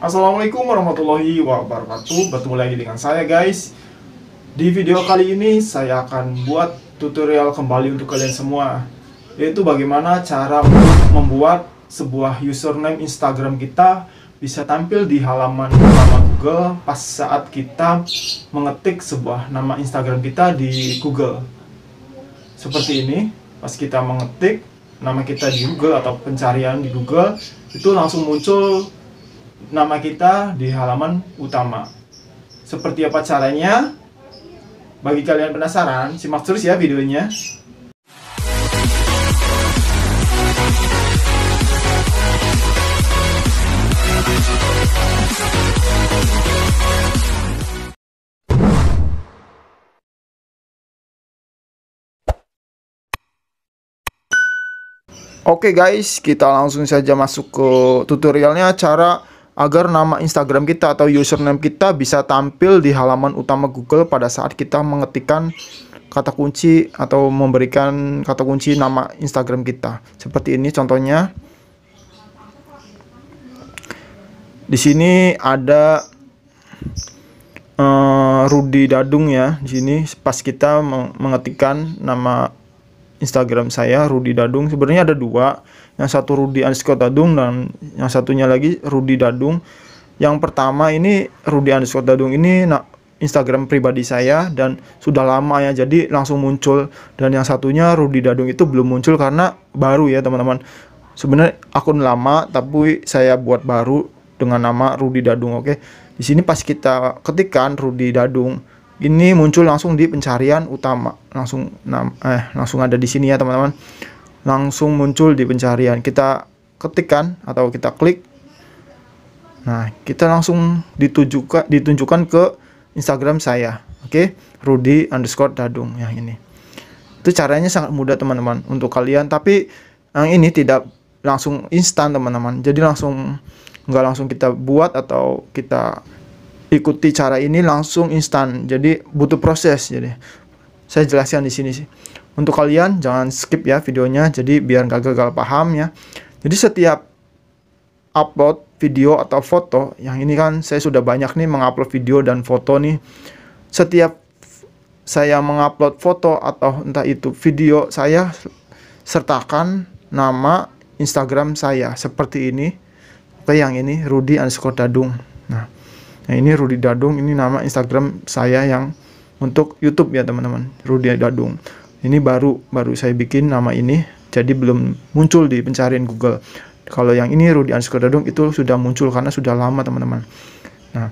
Assalamualaikum warahmatullahi wabarakatuh Bertemu lagi dengan saya guys Di video kali ini saya akan buat tutorial kembali untuk kalian semua Yaitu bagaimana cara membuat sebuah username Instagram kita Bisa tampil di halaman utama Google Pas saat kita mengetik sebuah nama Instagram kita di Google Seperti ini Pas kita mengetik nama kita di Google atau pencarian di Google Itu langsung muncul nama kita di halaman utama. Seperti apa caranya? Bagi kalian penasaran, simak terus ya videonya. Oke okay guys, kita langsung saja masuk ke tutorialnya cara agar nama Instagram kita atau username kita bisa tampil di halaman utama Google pada saat kita mengetikkan kata kunci atau memberikan kata kunci nama Instagram kita. Seperti ini contohnya. Di sini ada uh, Rudi Dadung ya. Di sini pas kita mengetikkan nama Instagram saya Rudi Dadung sebenarnya ada dua yang satu Rudi Anisko Dadung dan yang satunya lagi Rudi Dadung yang pertama ini Rudi Anisko Dadung ini nak Instagram pribadi saya dan sudah lama ya jadi langsung muncul dan yang satunya Rudi Dadung itu belum muncul karena baru ya teman-teman sebenarnya akun lama tapi saya buat baru dengan nama Rudi Dadung oke di sini pas kita ketikkan Rudi Dadung ini muncul langsung di pencarian utama langsung eh langsung ada di sini ya teman-teman langsung muncul di pencarian. Kita ketikkan atau kita klik. Nah, kita langsung ditunjukkan, ditunjukkan ke Instagram saya. Oke, okay? Rudi underscore Dadung yang ini. Itu caranya sangat mudah teman-teman untuk kalian. Tapi yang ini tidak langsung instan teman-teman. Jadi langsung nggak langsung kita buat atau kita ikuti cara ini langsung instan. Jadi butuh proses. Jadi saya jelaskan di sini sih. Untuk kalian jangan skip ya videonya jadi biar gak gagal paham ya. Jadi setiap upload video atau foto, yang ini kan saya sudah banyak nih mengupload video dan foto nih. Setiap saya mengupload foto atau entah itu video saya sertakan nama Instagram saya seperti ini. Oke, yang ini Rudi underscore Dadung. Nah, Nah, ini Rudi Dadung, ini nama Instagram saya yang untuk YouTube ya, teman-teman. Rudi Dadung ini baru baru saya bikin nama ini jadi belum muncul di pencarian Google kalau yang ini Rudi underscore Dadung itu sudah muncul karena sudah lama teman-teman nah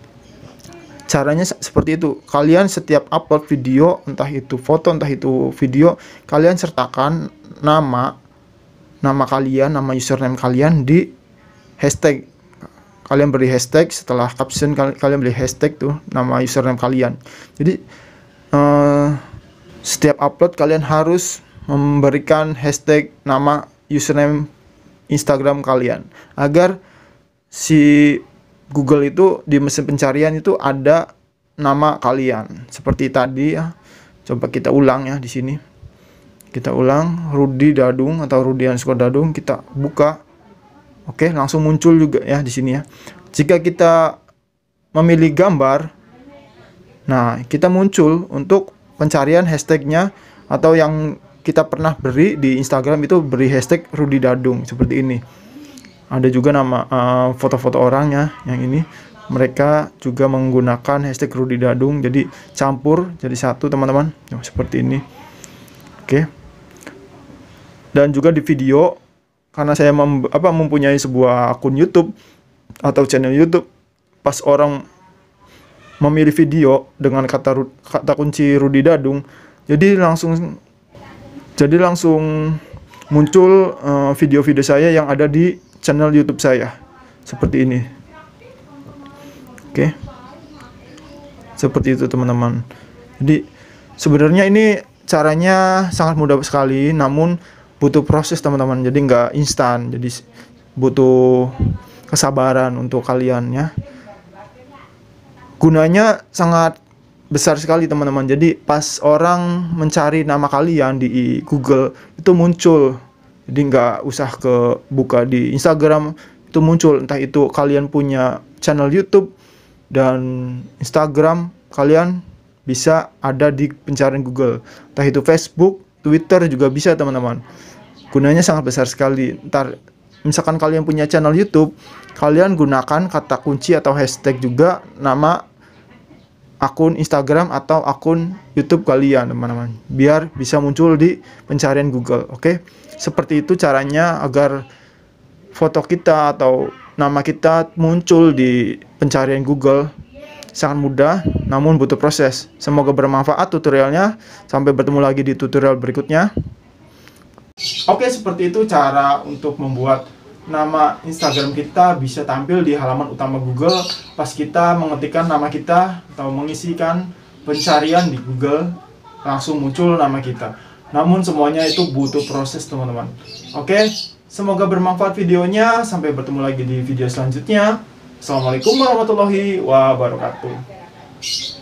caranya seperti itu kalian setiap upload video entah itu foto entah itu video kalian sertakan nama nama kalian nama username kalian di hashtag kalian beri hashtag setelah caption kalian beri hashtag tuh nama username kalian jadi uh, setiap upload kalian harus memberikan hashtag nama username Instagram kalian agar si Google itu di mesin pencarian itu ada nama kalian seperti tadi ya coba kita ulang ya di sini kita ulang Rudi Dadung atau Rudian Skor Dadung kita buka oke langsung muncul juga ya di sini ya jika kita memilih gambar nah kita muncul untuk pencarian hashtagnya atau yang kita pernah beri di Instagram itu beri hashtag Rudi Dadung seperti ini ada juga nama foto eh, foto-foto orangnya yang ini mereka juga menggunakan hashtag Rudi Dadung jadi campur jadi satu teman-teman nah, seperti ini oke dan juga di video karena saya mem apa mempunyai sebuah akun YouTube atau channel YouTube pas orang memilih video dengan kata kata kunci Rudi Dadung jadi langsung jadi langsung muncul eh, video-video uh, saya yang ada di channel YouTube saya seperti ini oke okay. seperti itu teman-teman jadi sebenarnya ini caranya sangat mudah sekali namun butuh proses teman-teman jadi nggak instan jadi butuh kesabaran untuk kalian ya gunanya sangat besar sekali teman-teman. Jadi pas orang mencari nama kalian di Google itu muncul. Jadi nggak usah ke buka di Instagram itu muncul. Entah itu kalian punya channel YouTube dan Instagram kalian bisa ada di pencarian Google. Entah itu Facebook, Twitter juga bisa teman-teman. Gunanya sangat besar sekali. Ntar misalkan kalian punya channel YouTube, kalian gunakan kata kunci atau hashtag juga nama akun Instagram atau akun YouTube kalian, teman-teman. Biar bisa muncul di pencarian Google, oke? Okay? Seperti itu caranya agar foto kita atau nama kita muncul di pencarian Google. Sangat mudah, namun butuh proses. Semoga bermanfaat tutorialnya. Sampai bertemu lagi di tutorial berikutnya. Oke, seperti itu cara untuk membuat nama Instagram kita bisa tampil di halaman utama Google pas kita mengetikkan nama kita atau mengisikan pencarian di Google langsung muncul nama kita. Namun semuanya itu butuh proses, teman-teman. Oke, semoga bermanfaat videonya. Sampai bertemu lagi di video selanjutnya. Assalamualaikum warahmatullahi wabarakatuh.